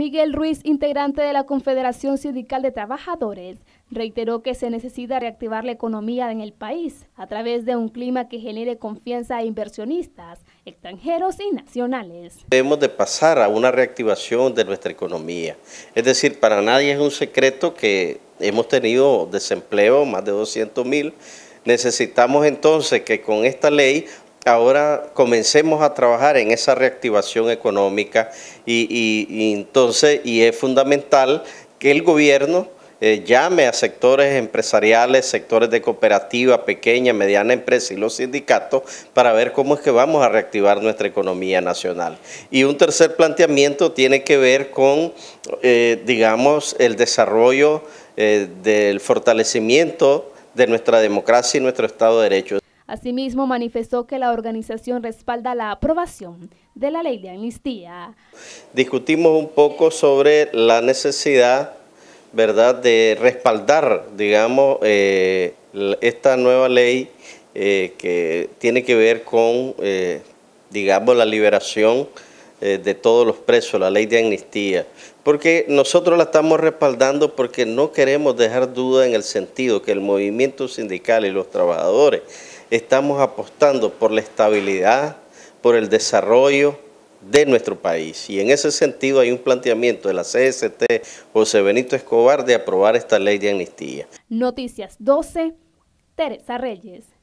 Miguel Ruiz, integrante de la Confederación Sindical de Trabajadores, reiteró que se necesita reactivar la economía en el país a través de un clima que genere confianza a inversionistas, extranjeros y nacionales. Debemos de pasar a una reactivación de nuestra economía. Es decir, para nadie es un secreto que hemos tenido desempleo, más de 200 mil. Necesitamos entonces que con esta ley ahora comencemos a trabajar en esa reactivación económica y, entonces y es fundamental que el gobierno eh, llame a sectores empresariales, sectores de cooperativa, pequeña, mediana empresa y los sindicatos para ver cómo es que vamos a reactivar nuestra economía nacional. Y un tercer planteamiento tiene que ver con, eh, digamos, el desarrollo eh, del fortalecimiento de nuestra democracia y nuestro Estado de Derecho. Asimismo, manifestó que la organización respalda la aprobación de la ley de amnistía. Discutimos un poco sobre la necesidad ¿verdad? de respaldar, digamos, eh, esta nueva ley eh, que tiene que ver con, eh, digamos, la liberación de todos los presos, la ley de amnistía, porque nosotros la estamos respaldando porque no queremos dejar duda en el sentido que el movimiento sindical y los trabajadores estamos apostando por la estabilidad, por el desarrollo de nuestro país. Y en ese sentido hay un planteamiento de la CST José Benito Escobar de aprobar esta ley de amnistía. Noticias 12, Teresa Reyes.